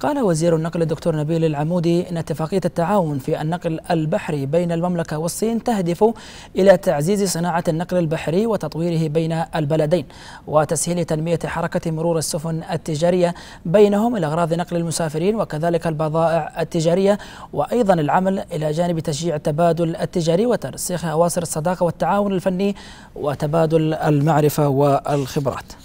قال وزير النقل الدكتور نبيل العمودي إن اتفاقية التعاون في النقل البحري بين المملكة والصين تهدف إلى تعزيز صناعة النقل البحري وتطويره بين البلدين وتسهيل تنمية حركة مرور السفن التجارية بينهم لاغراض نقل المسافرين وكذلك البضائع التجارية وأيضا العمل إلى جانب تشجيع التبادل التجاري وترسيخ أواصر الصداقة والتعاون الفني وتبادل المعرفة والخبرات